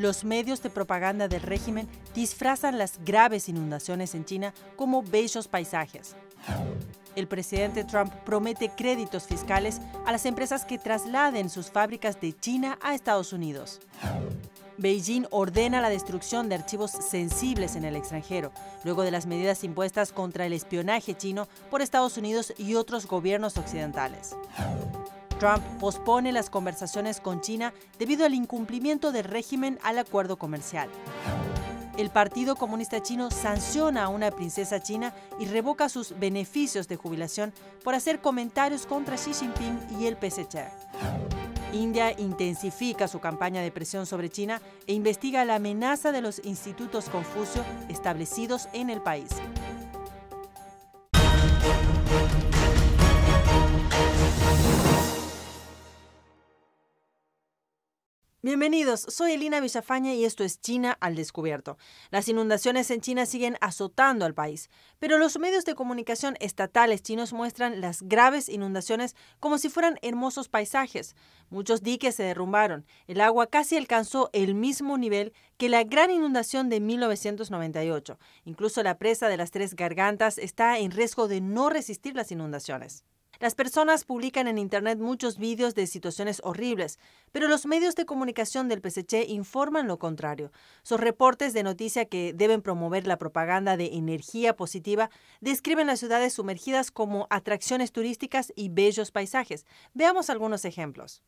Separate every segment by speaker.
Speaker 1: los medios de propaganda del régimen disfrazan las graves inundaciones en China como bellos paisajes. El presidente Trump promete créditos fiscales a las empresas que trasladen sus fábricas de China a Estados Unidos. Beijing ordena la destrucción de archivos sensibles en el extranjero, luego de las medidas impuestas contra el espionaje chino por Estados Unidos y otros gobiernos occidentales. Trump pospone las conversaciones con China debido al incumplimiento del régimen al acuerdo comercial. El Partido Comunista Chino sanciona a una princesa china y revoca sus beneficios de jubilación por hacer comentarios contra Xi Jinping y el PSC. India intensifica su campaña de presión sobre China e investiga la amenaza de los institutos Confucio establecidos en el país. Bienvenidos, soy Elina Villafaña y esto es China al descubierto. Las inundaciones en China siguen azotando al país, pero los medios de comunicación estatales chinos muestran las graves inundaciones como si fueran hermosos paisajes. Muchos diques se derrumbaron, el agua casi alcanzó el mismo nivel que la gran inundación de 1998. Incluso la presa de las Tres Gargantas está en riesgo de no resistir las inundaciones. Las personas publican en Internet muchos vídeos de situaciones horribles, pero los medios de comunicación del PSC informan lo contrario. Sus reportes de noticia que deben promover la propaganda de energía positiva describen las ciudades sumergidas como atracciones turísticas y bellos paisajes. Veamos algunos ejemplos.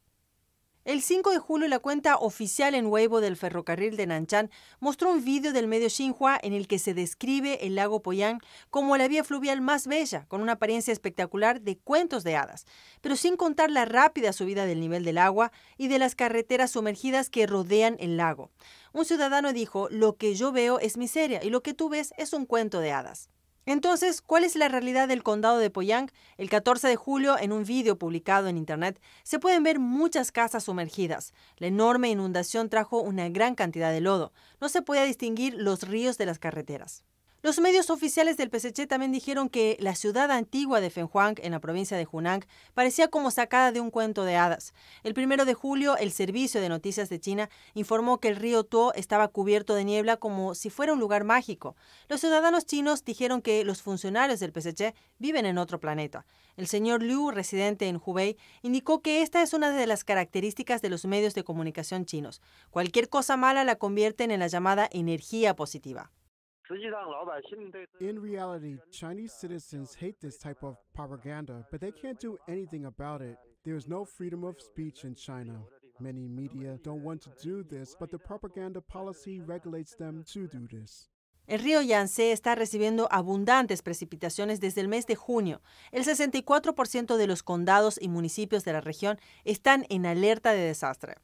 Speaker 1: El 5 de julio la cuenta oficial en huevo del ferrocarril de Nanchan mostró un vídeo del medio Xinhua en el que se describe el lago Poyang como la vía fluvial más bella, con una apariencia espectacular de cuentos de hadas, pero sin contar la rápida subida del nivel del agua y de las carreteras sumergidas que rodean el lago. Un ciudadano dijo, lo que yo veo es miseria y lo que tú ves es un cuento de hadas. Entonces, ¿cuál es la realidad del condado de Poyang? El 14 de julio, en un vídeo publicado en Internet, se pueden ver muchas casas sumergidas. La enorme inundación trajo una gran cantidad de lodo. No se podía distinguir los ríos de las carreteras. Los medios oficiales del PSC también dijeron que la ciudad antigua de Fenhuang, en la provincia de Hunan, parecía como sacada de un cuento de hadas. El primero de julio, el Servicio de Noticias de China informó que el río Tuo estaba cubierto de niebla como si fuera un lugar mágico. Los ciudadanos chinos dijeron que los funcionarios del PSC viven en otro planeta. El señor Liu, residente en Hubei, indicó que esta es una de las características de los medios de comunicación chinos. Cualquier cosa mala la convierten en la llamada energía positiva. In reality, Chinese citizens hate this type of propaganda, but they can't do anything about it. There is no freedom of speech in China. Many media don't want to do this, but the propaganda policy regulates them to do this. El río Yangtze está recibiendo abundantes precipitaciones desde el mes de junio. El 64% de los condados y municipios de la región están en alerta de desastre.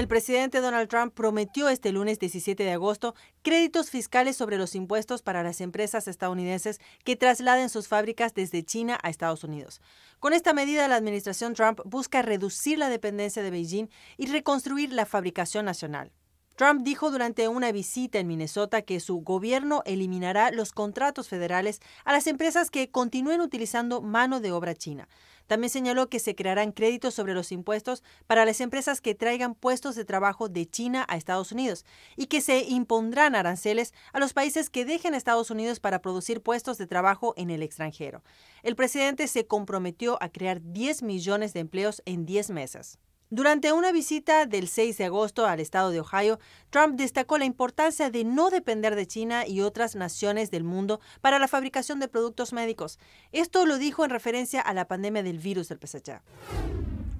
Speaker 1: El presidente Donald Trump prometió este lunes 17 de agosto créditos fiscales sobre los impuestos para las empresas estadounidenses que trasladen sus fábricas desde China a Estados Unidos. Con esta medida, la administración Trump busca reducir la dependencia de Beijing y reconstruir la fabricación nacional. Trump dijo durante una visita en Minnesota que su gobierno eliminará los contratos federales a las empresas que continúen utilizando mano de obra china. También señaló que se crearán créditos sobre los impuestos para las empresas que traigan puestos de trabajo de China a Estados Unidos y que se impondrán aranceles a los países que dejen Estados Unidos para producir puestos de trabajo en el extranjero. El presidente se comprometió a crear 10 millones de empleos en 10 meses. Durante una visita del 6 de agosto al estado de Ohio, Trump destacó la importancia de no depender de China y otras naciones del mundo para la fabricación de productos médicos. Esto lo dijo en referencia a la pandemia del virus del PSH.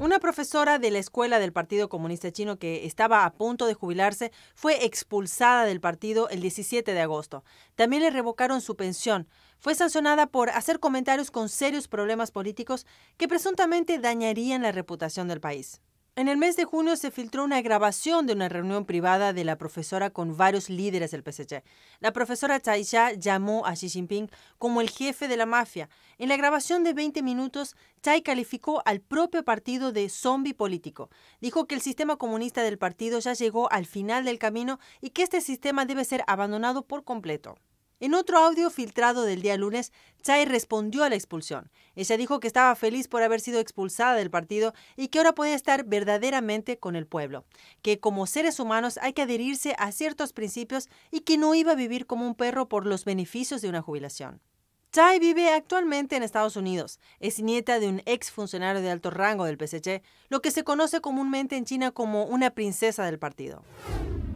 Speaker 1: Una profesora de la escuela del Partido Comunista Chino que estaba a punto de jubilarse fue expulsada del partido el 17 de agosto. También le revocaron su pensión. Fue sancionada por hacer comentarios con serios problemas políticos que presuntamente dañarían la reputación del país. En el mes de junio se filtró una grabación de una reunión privada de la profesora con varios líderes del PSG. La profesora Xia llamó a Xi Jinping como el jefe de la mafia. En la grabación de 20 minutos, Chai calificó al propio partido de zombie político. Dijo que el sistema comunista del partido ya llegó al final del camino y que este sistema debe ser abandonado por completo. En otro audio filtrado del día lunes, Chai respondió a la expulsión. Ella dijo que estaba feliz por haber sido expulsada del partido y que ahora podía estar verdaderamente con el pueblo, que como seres humanos hay que adherirse a ciertos principios y que no iba a vivir como un perro por los beneficios de una jubilación. Chai vive actualmente en Estados Unidos. Es nieta de un ex funcionario de alto rango del PSG, lo que se conoce comúnmente en China como una princesa del partido.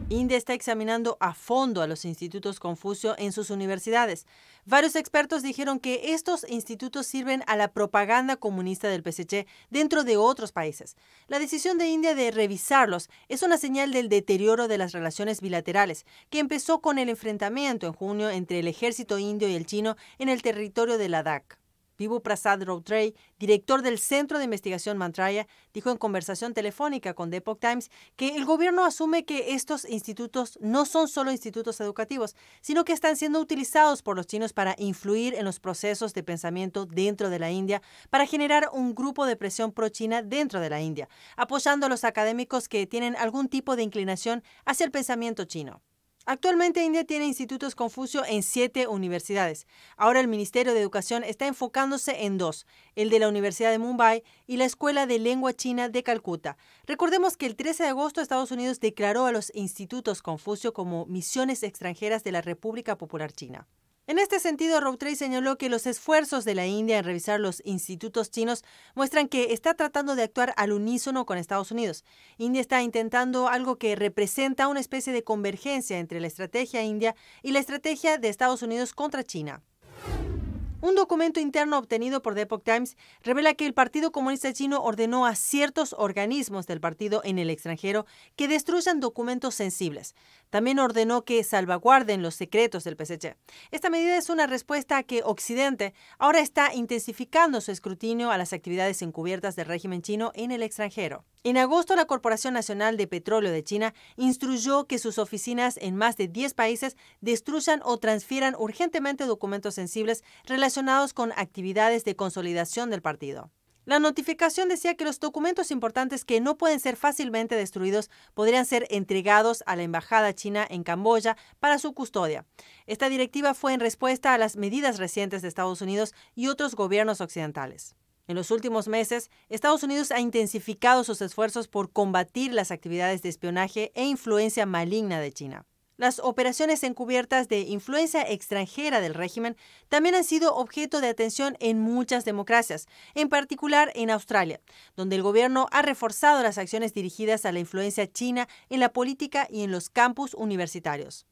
Speaker 1: India está examinando a fondo a los institutos Confucio en sus universidades. Varios expertos dijeron que estos institutos sirven a la propaganda comunista del PSC dentro de otros países. La decisión de India de revisarlos es una señal del deterioro de las relaciones bilaterales, que empezó con el enfrentamiento en junio entre el ejército indio y el chino en el territorio de Ladakh. Vivu Prasad Routrey, director del Centro de Investigación Mantraya, dijo en conversación telefónica con The Epoch Times que el gobierno asume que estos institutos no son solo institutos educativos, sino que están siendo utilizados por los chinos para influir en los procesos de pensamiento dentro de la India, para generar un grupo de presión pro-China dentro de la India, apoyando a los académicos que tienen algún tipo de inclinación hacia el pensamiento chino. Actualmente India tiene institutos Confucio en siete universidades. Ahora el Ministerio de Educación está enfocándose en dos, el de la Universidad de Mumbai y la Escuela de Lengua China de Calcuta. Recordemos que el 13 de agosto Estados Unidos declaró a los institutos Confucio como misiones extranjeras de la República Popular China. En este sentido, Routray señaló que los esfuerzos de la India en revisar los institutos chinos muestran que está tratando de actuar al unísono con Estados Unidos. India está intentando algo que representa una especie de convergencia entre la estrategia india y la estrategia de Estados Unidos contra China. Un documento interno obtenido por The Epoch Times revela que el Partido Comunista Chino ordenó a ciertos organismos del partido en el extranjero que destruyan documentos sensibles. También ordenó que salvaguarden los secretos del PSC. Esta medida es una respuesta a que Occidente ahora está intensificando su escrutinio a las actividades encubiertas del régimen chino en el extranjero. En agosto, la Corporación Nacional de Petróleo de China instruyó que sus oficinas en más de 10 países destruyan o transfieran urgentemente documentos sensibles relacionados con actividades de consolidación del partido. La notificación decía que los documentos importantes que no pueden ser fácilmente destruidos podrían ser entregados a la Embajada China en Camboya para su custodia. Esta directiva fue en respuesta a las medidas recientes de Estados Unidos y otros gobiernos occidentales. En los últimos meses, Estados Unidos ha intensificado sus esfuerzos por combatir las actividades de espionaje e influencia maligna de China. Las operaciones encubiertas de influencia extranjera del régimen también han sido objeto de atención en muchas democracias, en particular en Australia, donde el gobierno ha reforzado las acciones dirigidas a la influencia china en la política y en los campus universitarios.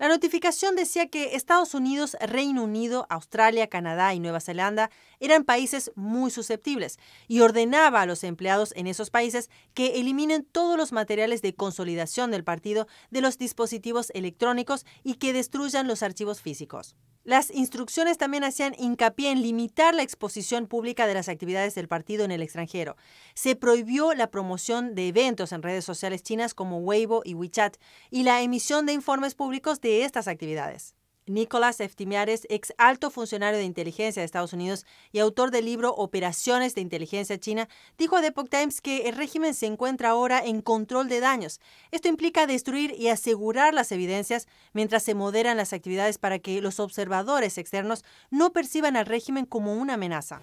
Speaker 1: La notificación decía que Estados Unidos, Reino Unido, Australia, Canadá y Nueva Zelanda eran países muy susceptibles y ordenaba a los empleados en esos países que eliminen todos los materiales de consolidación del partido de los dispositivos electrónicos y que destruyan los archivos físicos. Las instrucciones también hacían hincapié en limitar la exposición pública de las actividades del partido en el extranjero. Se prohibió la promoción de eventos en redes sociales chinas como Weibo y WeChat y la emisión de informes públicos de estas actividades. Nicolás Eftimiares, ex alto funcionario de inteligencia de Estados Unidos y autor del libro Operaciones de Inteligencia China, dijo a The Times que el régimen se encuentra ahora en control de daños. Esto implica destruir y asegurar las evidencias mientras se moderan las actividades para que los observadores externos no perciban al régimen como una amenaza.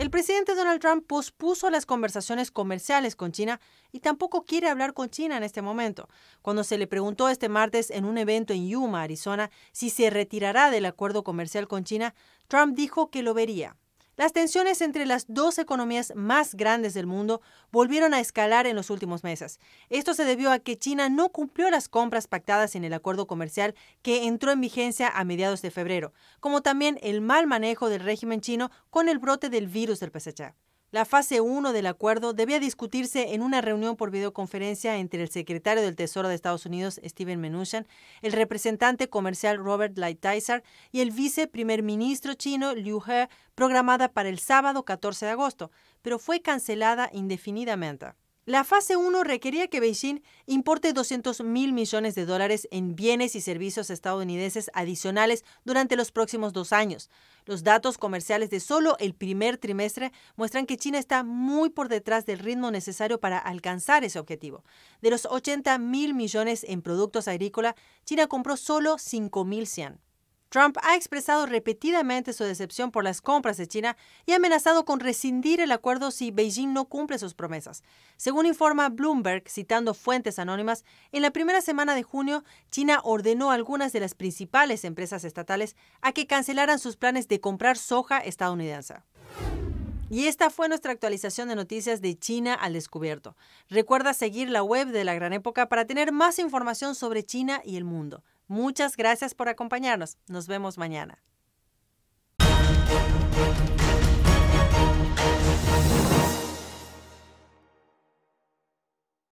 Speaker 1: El presidente Donald Trump pospuso las conversaciones comerciales con China y tampoco quiere hablar con China en este momento. Cuando se le preguntó este martes en un evento en Yuma, Arizona, si se retirará del acuerdo comercial con China, Trump dijo que lo vería. Las tensiones entre las dos economías más grandes del mundo volvieron a escalar en los últimos meses. Esto se debió a que China no cumplió las compras pactadas en el acuerdo comercial que entró en vigencia a mediados de febrero, como también el mal manejo del régimen chino con el brote del virus del PSHA. La fase 1 del acuerdo debía discutirse en una reunión por videoconferencia entre el secretario del Tesoro de Estados Unidos, Steven Mnuchin, el representante comercial Robert Lighthizer y el viceprimer ministro chino Liu He, programada para el sábado 14 de agosto, pero fue cancelada indefinidamente. La fase 1 requería que Beijing importe 200 mil millones de dólares en bienes y servicios estadounidenses adicionales durante los próximos dos años. Los datos comerciales de solo el primer trimestre muestran que China está muy por detrás del ritmo necesario para alcanzar ese objetivo. De los 80 mil millones en productos agrícolas, China compró solo 5 mil Trump ha expresado repetidamente su decepción por las compras de China y ha amenazado con rescindir el acuerdo si Beijing no cumple sus promesas. Según informa Bloomberg, citando fuentes anónimas, en la primera semana de junio, China ordenó a algunas de las principales empresas estatales a que cancelaran sus planes de comprar soja estadounidense. Y esta fue nuestra actualización de noticias de China al descubierto. Recuerda seguir la web de la Gran Época para tener más información sobre China y el mundo. Muchas gracias por acompañarnos. Nos vemos mañana.